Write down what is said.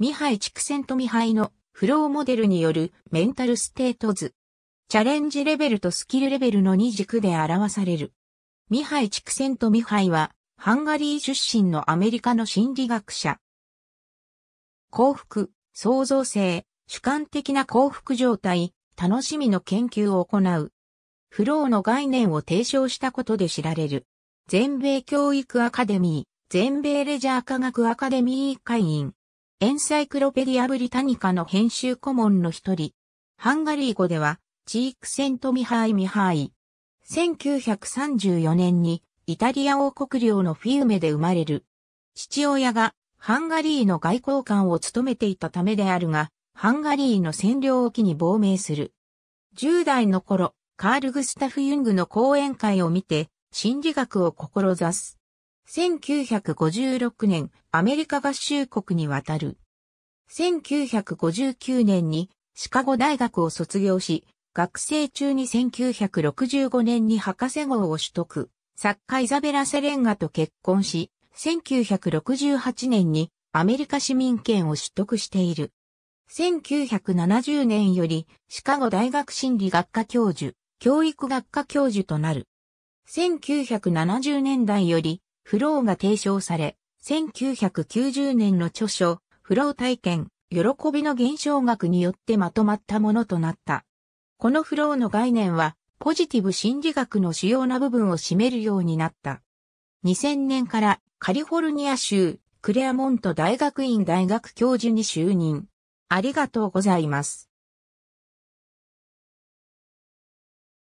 ミハイ・チクセント・ミハイのフローモデルによるメンタルステート図。チャレンジレベルとスキルレベルの2軸で表される。ミハイ・チクセント・ミハイは、ハンガリー出身のアメリカの心理学者。幸福、創造性、主観的な幸福状態、楽しみの研究を行う。フローの概念を提唱したことで知られる。全米教育アカデミー、全米レジャー科学アカデミー会員。エンサイクロペディア・ブリタニカの編集顧問の一人。ハンガリー語では、チークセント・ミハイ・ミハイ。1934年にイタリア王国領のフィウメで生まれる。父親がハンガリーの外交官を務めていたためであるが、ハンガリーの占領を機に亡命する。10代の頃、カール・グスタフ・ユングの講演会を見て、心理学を志す。1956年、アメリカ合衆国に渡る。1959年にシカゴ大学を卒業し、学生中に1965年に博士号を取得。作家イザベラ・セレンガと結婚し、1968年にアメリカ市民権を取得している。1970年よりシカゴ大学心理学科教授、教育学科教授となる。1970年代よりフローが提唱され、1990年の著書、フロー体験、喜びの減少学によってまとまったものとなった。このフローの概念は、ポジティブ心理学の主要な部分を占めるようになった。2000年からカリフォルニア州クレアモント大学院大学教授に就任。ありがとうございます。